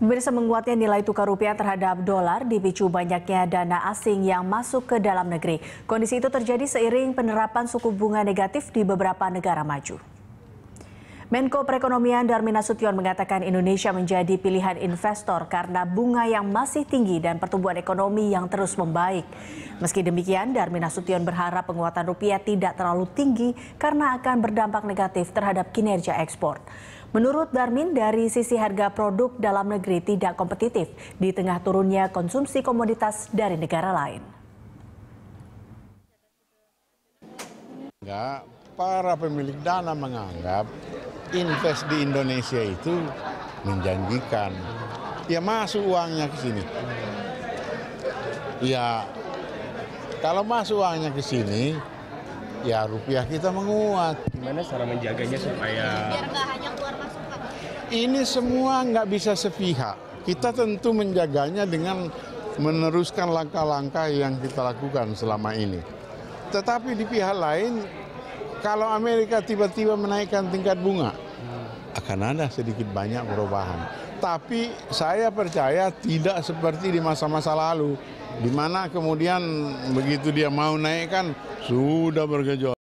Pemirsa menguatnya nilai tukar rupiah terhadap dolar dipicu banyaknya dana asing yang masuk ke dalam negeri. Kondisi itu terjadi seiring penerapan suku bunga negatif di beberapa negara maju. Menko Perekonomian Darmin Nasution mengatakan Indonesia menjadi pilihan investor karena bunga yang masih tinggi dan pertumbuhan ekonomi yang terus membaik. Meski demikian, Darmin Nasution berharap penguatan rupiah tidak terlalu tinggi karena akan berdampak negatif terhadap kinerja ekspor. Menurut Darmin, dari sisi harga produk dalam negeri tidak kompetitif di tengah turunnya konsumsi komoditas dari negara lain. Enggak, para pemilik dana menganggap invest di Indonesia itu menjanjikan. Ya masuk uangnya ke sini. Ya kalau masuk uangnya ke sini, ya rupiah kita menguat. Gimana cara menjaganya supaya... Ini semua nggak bisa sepihak. Kita tentu menjaganya dengan meneruskan langkah-langkah yang kita lakukan selama ini. Tetapi di pihak lain, kalau Amerika tiba-tiba menaikkan tingkat bunga, akan ada sedikit banyak perubahan. Tapi saya percaya tidak seperti di masa-masa lalu, di mana kemudian begitu dia mau naikkan sudah bergejolak.